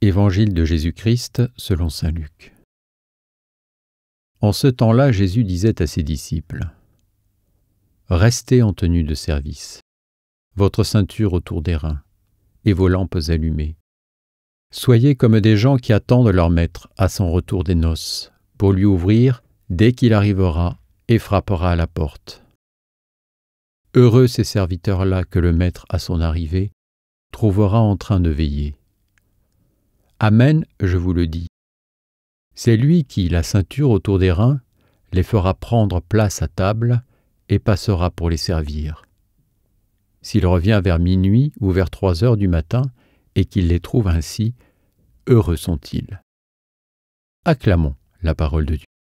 Évangile de Jésus-Christ selon Saint Luc. En ce temps-là, Jésus disait à ses disciples, Restez en tenue de service, votre ceinture autour des reins, et vos lampes allumées. Soyez comme des gens qui attendent leur maître à son retour des noces, pour lui ouvrir dès qu'il arrivera et frappera à la porte. Heureux ces serviteurs-là que le maître à son arrivée trouvera en train de veiller. Amen, je vous le dis. C'est lui qui, la ceinture autour des reins, les fera prendre place à table et passera pour les servir. S'il revient vers minuit ou vers trois heures du matin et qu'il les trouve ainsi, heureux sont-ils. Acclamons la parole de Dieu.